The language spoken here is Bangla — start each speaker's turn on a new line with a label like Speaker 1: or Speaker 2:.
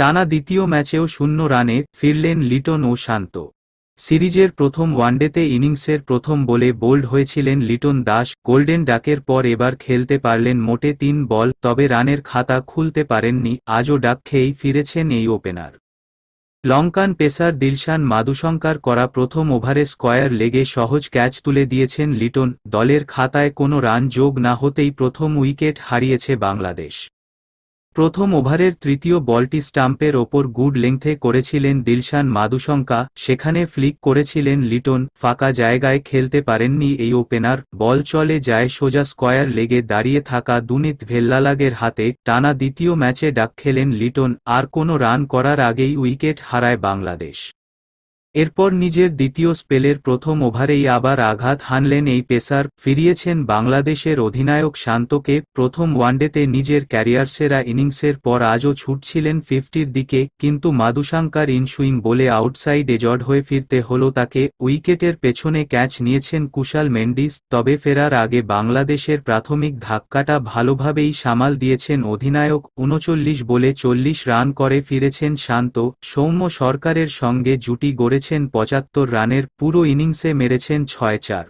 Speaker 1: টানা দ্বিতীয় ম্যাচেও শূন্য রানে ফিরলেন লিটন ও শান্ত সিরিজের প্রথম ওয়ানডেতে ইনিংসের প্রথম বলে বোল্ড হয়েছিলেন লিটন দাস গোল্ডেন ডাকের পর এবার খেলতে পারলেন মোটে তিন বল তবে রানের খাতা খুলতে পারেননি আজও ডাক খেয়েই ফিরেছেন এই ওপেনার লঙ্কান পেসার দিলশান মাদুশঙ্কার করা প্রথম ওভারে স্কয়ার লেগে সহজ ক্যাচ তুলে দিয়েছেন লিটন দলের খাতায় কোনো রান যোগ না হতেই প্রথম উইকেট হারিয়েছে বাংলাদেশ প্রথম ওভারের তৃতীয় বলটি স্টাম্পের ওপর গুড লেংথে করেছিলেন দিলশান মাদুশঙ্কা সেখানে ফ্লিক করেছিলেন লিটন ফাঁকা জায়গায় খেলতে পারেননি এই ওপেনার বল চলে যায় সোজা স্কয়ার লেগে দাঁড়িয়ে থাকা দুনিত ভেল্লালাগের হাতে টানা দ্বিতীয় ম্যাচে ডাক খেলেন লিটন আর কোনো রান করার আগেই উইকেট হারায় বাংলাদেশ এরপর নিজের দ্বিতীয় স্পেলের প্রথম ওভারেই আবার আঘাত হানলেন এই পেসার ফিরিয়েছেন বাংলাদেশের অধিনায়ক শান্তকে প্রথম ওয়ানডেতে নিজের ক্যারিয়ার সেরা ইনিংসের পর আজও ছুটছিলেন ফিফটির দিকে কিন্তু মাদুশাঙ্কার ইনসুইং বলে আউটসাইড এজড হয়ে ফিরতে হল তাকে উইকেটের পেছনে ক্যাচ নিয়েছেন কুশাল মেন্ডিস তবে ফেরার আগে বাংলাদেশের প্রাথমিক ধাক্কাটা ভালোভাবেই সামাল দিয়েছেন অধিনায়ক উনচল্লিশ বলে চল্লিশ রান করে ফিরেছেন শান্ত সৌম্য সরকারের সঙ্গে জুটি গড়ে করেছেন পঁচাত্তর রানের পুরো ইনিংসে মেরেছেন ছয় চার